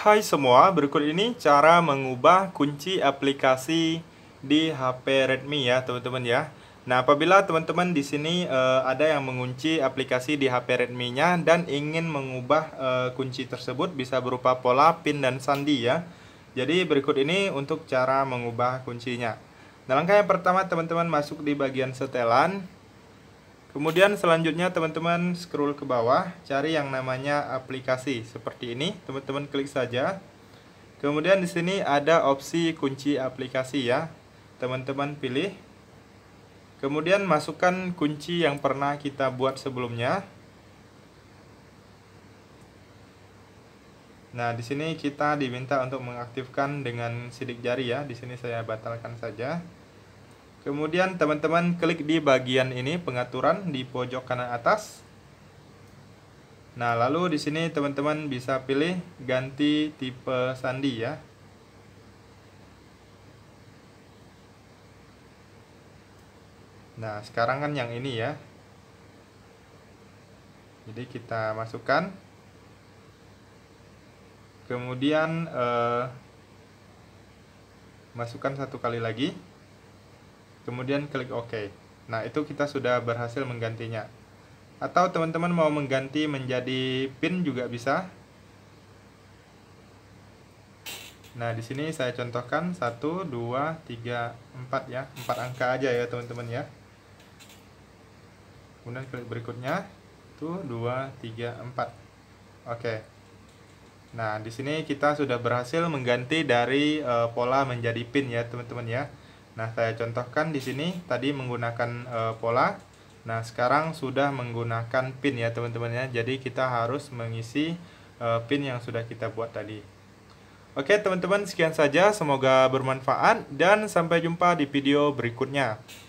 Hai semua, berikut ini cara mengubah kunci aplikasi di HP Redmi ya, teman-teman ya. Nah, apabila teman-teman di sini uh, ada yang mengunci aplikasi di HP Redmi-nya dan ingin mengubah uh, kunci tersebut bisa berupa pola pin dan sandi ya. Jadi, berikut ini untuk cara mengubah kuncinya. Nah, langkah yang pertama teman-teman masuk di bagian setelan Kemudian selanjutnya teman-teman scroll ke bawah, cari yang namanya aplikasi seperti ini. Teman-teman klik saja. Kemudian di sini ada opsi kunci aplikasi ya. Teman-teman pilih. Kemudian masukkan kunci yang pernah kita buat sebelumnya. Nah, di sini kita diminta untuk mengaktifkan dengan sidik jari ya. Di sini saya batalkan saja. Kemudian teman-teman klik di bagian ini pengaturan di pojok kanan atas. Nah, lalu di sini teman-teman bisa pilih ganti tipe sandi ya. Nah, sekarang kan yang ini ya. Jadi kita masukkan. Kemudian eh, masukkan satu kali lagi kemudian klik OK. Nah, itu kita sudah berhasil menggantinya. Atau teman-teman mau mengganti menjadi pin juga bisa. Nah, di sini saya contohkan 1 2 3 4 ya. 4 angka aja ya, teman-teman ya. Kemudian klik berikutnya. 1 2 3 4. Oke. Nah, di sini kita sudah berhasil mengganti dari e, pola menjadi pin ya, teman-teman ya. Nah, saya contohkan di sini tadi menggunakan e, pola. Nah, sekarang sudah menggunakan pin ya, teman-teman ya. Jadi kita harus mengisi e, pin yang sudah kita buat tadi. Oke, teman-teman, sekian saja. Semoga bermanfaat dan sampai jumpa di video berikutnya.